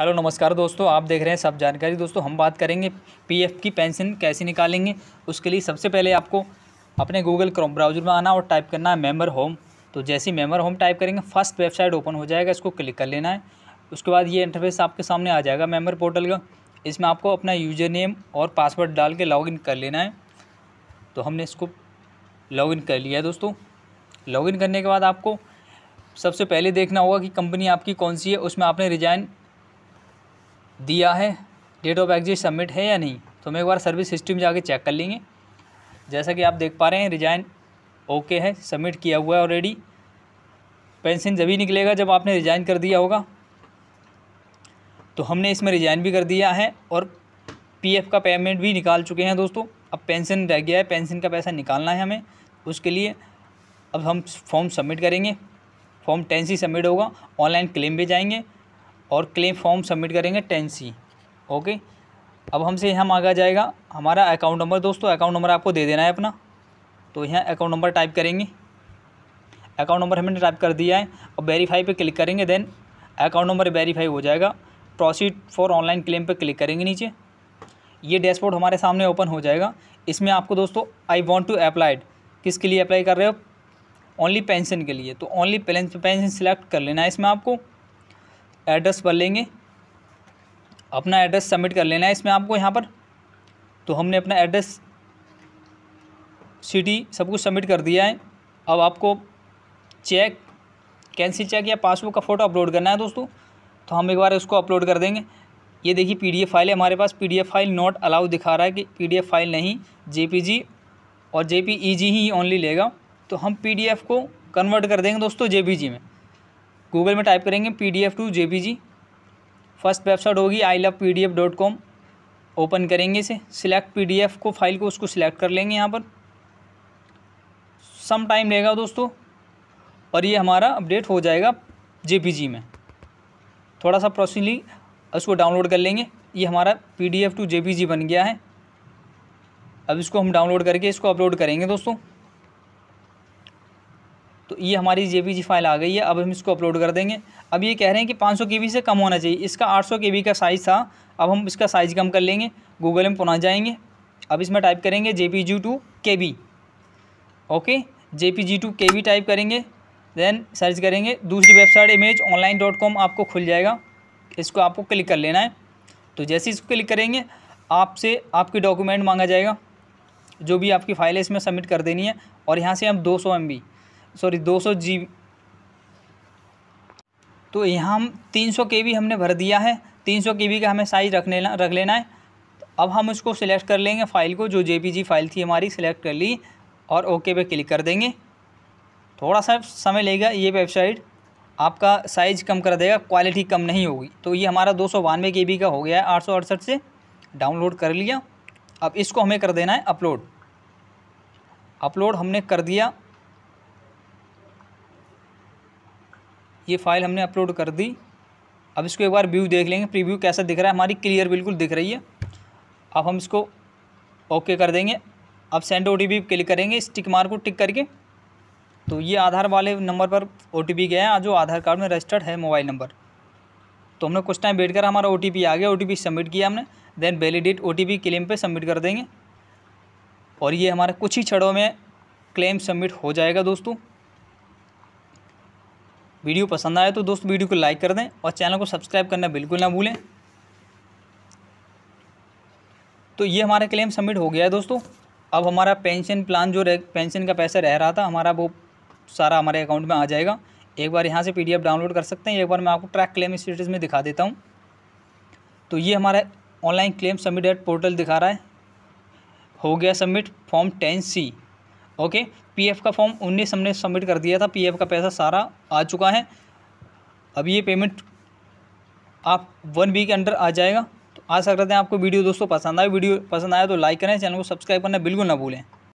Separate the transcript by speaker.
Speaker 1: hello नमस्कार दोस्तों आप देख रहे हैं सब जानकारी दोस्तों हम बात करेंगे पीएफ की पेंशन कैसे निकालेंगे उसके लिए सबसे पहले आपको अपने गूगल क्रोम ब्राउजर में आना और टाइप करना है मेम्बर होम तो जैसे ही मेम्बर होम टाइप करेंगे फर्स्ट वेबसाइट ओपन हो जाएगा इसको क्लिक कर लेना है उसके बाद ये इंटरफेस आपके सामने आ जाएगा मेम्बर पोर्टल का इसमें आपको अपना यूजर नेम और पासवर्ड डाल के लॉगिन कर लेना है तो हमने इसको लॉगिन कर लिया है दोस्तों लॉगिन करने के बाद आपको सबसे पहले देखना होगा कि कंपनी आपकी कौन सी है उसमें आपने रिजाइन दिया है डेट ऑफ एग्जिट सबमिट है या नहीं तो हम एक बार सर्विस हिस्ट्री में जाके चेक कर लेंगे जैसा कि आप देख पा रहे हैं रिजाइन ओके है सबमिट किया हुआ है ऑलरेडी पेंशन जब ही निकलेगा जब आपने रिजाइन कर दिया होगा तो हमने इसमें रिजाइन भी कर दिया है और पीएफ का पेमेंट भी निकाल चुके हैं दोस्तों अब पेंशन रह गया है पेंशन का पैसा निकालना है हमें उसके लिए अब हम फॉर्म सबमिट करेंगे फॉर्म टेन सी सबमिट होगा ऑनलाइन क्लेम भी जाएंगे और क्लेम फॉर्म सबमिट करेंगे टेन सी ओके अब हमसे यहाँ मांगा जाएगा हमारा अकाउंट नंबर दोस्तों अकाउंट नंबर आपको दे देना है अपना तो यहाँ अकाउंट नंबर टाइप करेंगे अकाउंट नंबर हमने टाइप कर दिया है और वेरीफाई पर क्लिक करेंगे देन अकाउंट नंबर वेरीफाई हो जाएगा प्रोसीड फॉर ऑनलाइन क्लेम पर क्लिक करेंगे नीचे ये डैशबोर्ड हमारे सामने ओपन हो जाएगा इसमें आपको दोस्तों आई वॉन्ट टू अप्लाइड किसके लिए अप्लाई कर रहे हो ओनली पेंशन के लिए तो ओनली पेंशन सिलेक्ट कर लेना है इसमें आपको एड्रेस भर लेंगे अपना एड्रेस सबमिट कर लेना है इसमें आपको यहाँ पर तो हमने अपना एड्रेस सिटी सब कुछ सबमिट कर दिया है अब आपको चेक कैंसिल चेक या पासबुक का फ़ोटो अपलोड करना है दोस्तों तो हम एक बार इसको अपलोड कर देंगे ये देखिए पीडीएफ फाइल है हमारे पास पीडीएफ फाइल नॉट अलाउ दिखा रहा है कि पीडीएफ फाइल नहीं जेपीजी और जेपीईजी ही ओनली लेगा तो हम पीडीएफ को कन्वर्ट कर देंगे दोस्तों जेपीजी में गूगल में टाइप करेंगे P D F to J P G first website होगी I love P D F dot com open करेंगे इसे सिलेक्ट पी डी एफ को फाइल को उसको सिलेक्ट कर लेंगे यहाँ पर सम टाइम लेगा दोस्तों और ये हमारा अपडेट हो जाएगा जे पी जी में थोड़ा सा प्रोसेसली उसको डाउनलोड कर लेंगे ये हमारा P D F to J P G बन गया है अब इसको हम डाउनलोड करके इसको अपलोड करेंगे दोस्तों तो ये हमारी जे फाइल आ गई है अब हम इसको अपलोड कर देंगे अब ये कह रहे हैं कि 500 सौ से कम होना चाहिए इसका 800 सौ का साइज़ था अब हम इसका साइज़ कम कर लेंगे गूगल में पुनः जाएंगे अब इसमें टाइप करेंगे J P G to K B okay J P G to K B type करेंगे देन सर्च करेंगे दूसरी website image online dot com आपको खुल जाएगा इसको आपको क्लिक कर लेना है तो जैसे इसको क्लिक करेंगे आपसे आपके डॉक्यूमेंट मांगा जाएगा जो भी आपकी फाइल है इसमें सबमिट कर देनी है और यहाँ से हम दो सौ एम बी सॉरी दो सौ जी तो यहाँ हम तीन सौ के बी हमने भर दिया है तीन सौ के बी का हमें साइज़ रख लेना रख लेना है तो अब हम उसको सिलेक्ट कर लेंगे फ़ाइल को जो जे फ़ाइल थी हमारी सिलेक्ट कर ली और ओके पे क्लिक कर देंगे थोड़ा सा समय लेगा ये वेबसाइट आपका साइज़ कम कर देगा क्वालिटी कम नहीं होगी तो ये हमारा दो सौ बानवे के बी का हो गया है आठ सौ अड़सठ से डाउनलोड कर लिया अब इसको हमें कर देना है अपलोड अपलोड हमने कर दिया ये फ़ाइल हमने अपलोड कर दी अब इसको एक बार व्यू देख लेंगे प्रीव्यू कैसा दिख रहा है हमारी क्लियर बिल्कुल दिख रही है अब हम इसको ओके कर देंगे अब सेंड ओ क्लिक करेंगे इस टिक मार को टिक करके तो ये आधार वाले नंबर पर ओ गया है जो आधार कार्ड में रजिस्टर्ड है मोबाइल नंबर तो हमने कुछ टाइम वेट करा हमारा ओ आ गया ओ सबमिट किया हमने देन वैलिडेट ओ क्लेम पर सबमिट कर देंगे और ये हमारे कुछ ही छड़ों में क्लेम सबमिट हो जाएगा दोस्तों वीडियो पसंद आया तो दोस्त वीडियो को लाइक कर दें और चैनल को सब्सक्राइब करना बिल्कुल ना भूलें तो ये हमारा क्लेम सबमिट हो गया है दोस्तों अब हमारा पेंशन प्लान जो रह पेंशन का पैसा रह रहा था हमारा वो सारा हमारे अकाउंट में आ जाएगा एक बार यहाँ से पी डाउनलोड कर सकते हैं एक बार मैं आपको ट्रैक क्लेम स्टेटस में दिखा देता हूँ तो ये हमारा online claim submit at portal दिखा रहा है हो गया submit form ten C okay PF का फॉर्म उन्नीस हमने सबमिट कर दिया था पीएफ का पैसा सारा आ चुका है अब ये पेमेंट आप वन वीक के अंडर आ जाएगा तो आशा करते हैं आपको वीडियो दोस्तों पसंद आए वीडियो पसंद आया तो लाइक करें चैनल को सब्सक्राइब करना बिल्कुल ना भूलें